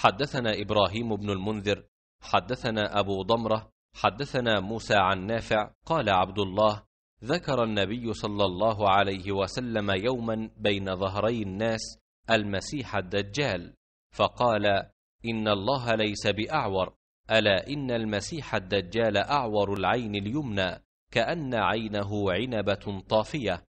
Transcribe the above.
حدثنا إبراهيم بن المنذر حدثنا أبو ضمرة حدثنا موسى عن نافع قال عبد الله ذكر النبي صلى الله عليه وسلم يوما بين ظهري الناس المسيح الدجال فقال إن الله ليس بأعور ألا إن المسيح الدجال أعور العين اليمنى كأن عينه عنبة طافية